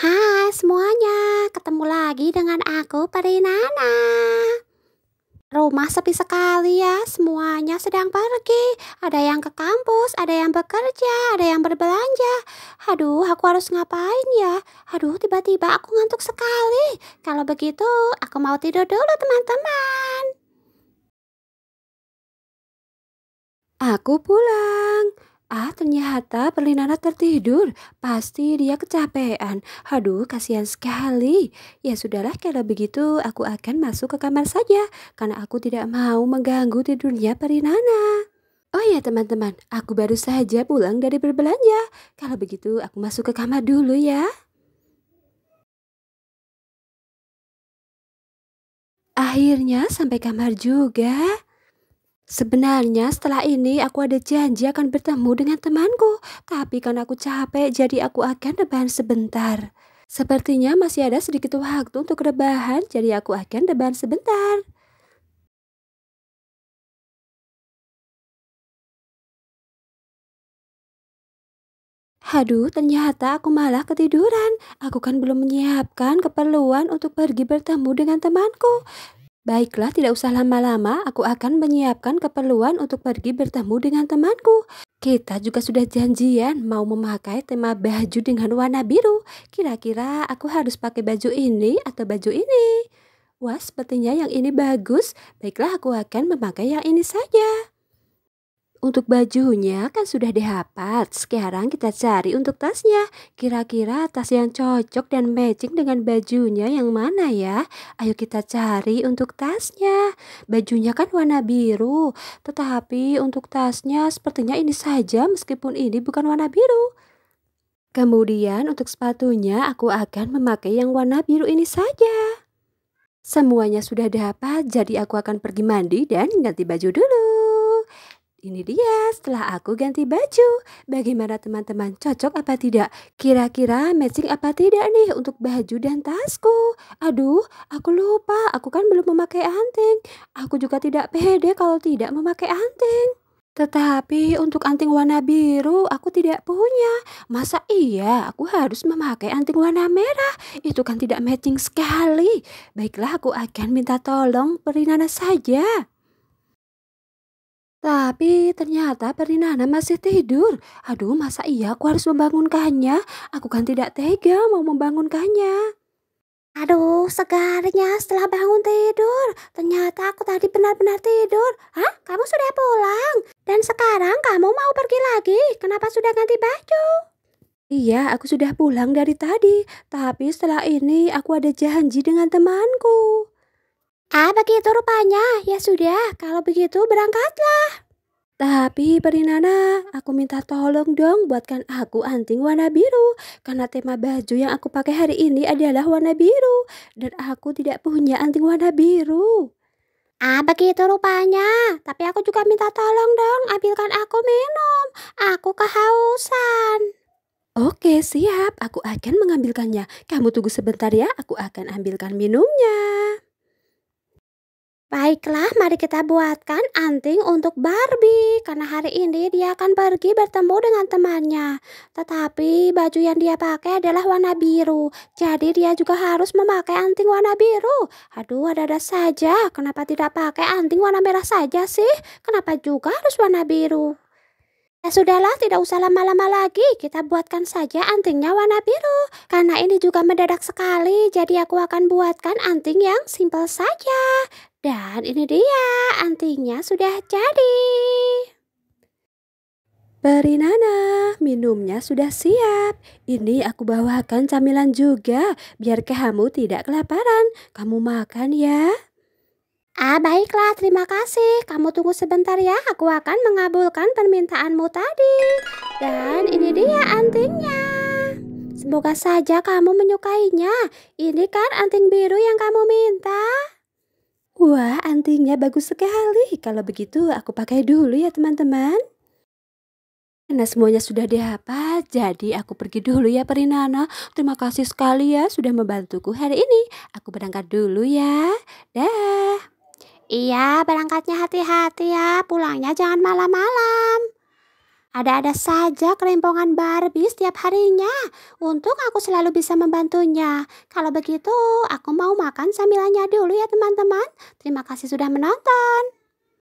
Hai semuanya, ketemu lagi dengan aku Perinana Rumah sepi sekali ya, semuanya sedang pergi Ada yang ke kampus, ada yang bekerja, ada yang berbelanja Aduh, aku harus ngapain ya? Aduh, tiba-tiba aku ngantuk sekali Kalau begitu, aku mau tidur dulu teman-teman Aku pulang Ah, ternyata Perlinana tertidur. Pasti dia kecapean. Aduh, kasihan sekali. Ya sudahlah, kalau begitu aku akan masuk ke kamar saja. Karena aku tidak mau mengganggu tidurnya Perlinana. Oh ya teman-teman, aku baru saja pulang dari berbelanja. Kalau begitu aku masuk ke kamar dulu ya. Akhirnya sampai kamar juga. Sebenarnya setelah ini aku ada janji akan bertemu dengan temanku, tapi karena aku capek jadi aku akan rebahan sebentar. Sepertinya masih ada sedikit waktu untuk rebahan, jadi aku akan rebahan sebentar. Haduh ternyata aku malah ketiduran. Aku kan belum menyiapkan keperluan untuk pergi bertemu dengan temanku. Baiklah, tidak usah lama-lama, aku akan menyiapkan keperluan untuk pergi bertemu dengan temanku. Kita juga sudah janjian mau memakai tema baju dengan warna biru. Kira-kira aku harus pakai baju ini atau baju ini? Wah, sepertinya yang ini bagus. Baiklah, aku akan memakai yang ini saja. Untuk bajunya kan sudah dihafal. Sekarang kita cari untuk tasnya. Kira-kira tas yang cocok dan matching dengan bajunya yang mana ya? Ayo kita cari untuk tasnya. Bajunya kan warna biru, tetapi untuk tasnya sepertinya ini saja meskipun ini bukan warna biru. Kemudian untuk sepatunya aku akan memakai yang warna biru ini saja. Semuanya sudah dapat, jadi aku akan pergi mandi dan ganti baju dulu. Ini dia setelah aku ganti baju. Bagaimana teman-teman cocok apa tidak? Kira-kira matching apa tidak nih untuk baju dan tasku? Aduh, aku lupa. Aku kan belum memakai anting. Aku juga tidak pede kalau tidak memakai anting. Tetapi untuk anting warna biru aku tidak punya. Masa iya aku harus memakai anting warna merah? Itu kan tidak matching sekali. Baiklah aku akan minta tolong Perinana saja. Tapi ternyata Perinana masih tidur. Aduh, masa iya aku harus membangunkannya? Aku kan tidak tega mau membangunkannya. Aduh, segarnya setelah bangun tidur. Ternyata aku tadi benar-benar tidur. Hah? Kamu sudah pulang? Dan sekarang kamu mau pergi lagi? Kenapa sudah ganti baju? Iya, aku sudah pulang dari tadi. Tapi setelah ini aku ada janji dengan temanku. Ah, begitu rupanya. Ya sudah, kalau begitu berangkatlah. Tapi Perinana, aku minta tolong dong buatkan aku anting warna biru karena tema baju yang aku pakai hari ini adalah warna biru dan aku tidak punya anting warna biru. Ah begitu rupanya, tapi aku juga minta tolong dong ambilkan aku minum, aku kehausan. Oke siap, aku akan mengambilkannya. Kamu tunggu sebentar ya, aku akan ambilkan minumnya. Baiklah, mari kita buatkan anting untuk Barbie karena hari ini dia akan pergi bertemu dengan temannya. Tetapi baju yang dia pakai adalah warna biru, jadi dia juga harus memakai anting warna biru. Aduh, ada-ada saja. Kenapa tidak pakai anting warna merah saja sih? Kenapa juga harus warna biru? Ya sudahlah, tidak usah lama-lama lagi. Kita buatkan saja antingnya warna biru. Karena ini juga mendadak sekali, jadi aku akan buatkan anting yang simple saja. Dan ini dia, antingnya sudah jadi. Peri Nana, minumnya sudah siap. Ini aku bawakan camilan juga, biar kamu tidak kelaparan. Kamu makan ya. Ah, baiklah, terima kasih. Kamu tunggu sebentar ya, aku akan mengabulkan permintaanmu tadi. Dan ini dia antingnya. Semoga saja kamu menyukainya. Ini kan anting biru yang kamu minta. Wah, antingnya bagus sekali. Kalau begitu, aku pakai dulu ya, teman-teman. Karena semuanya sudah dihafal, jadi aku pergi dulu ya Perinana. Terima kasih sekali ya sudah membantuku hari ini. Aku berangkat dulu ya. Dah. Iya, berangkatnya hati-hati ya, pulangnya jangan malam-malam. Ada-ada saja kerempongan Barbie setiap harinya. Untung aku selalu bisa membantunya. Kalau begitu, aku mau makan sambilannya dulu ya teman-teman. Terima kasih sudah menonton.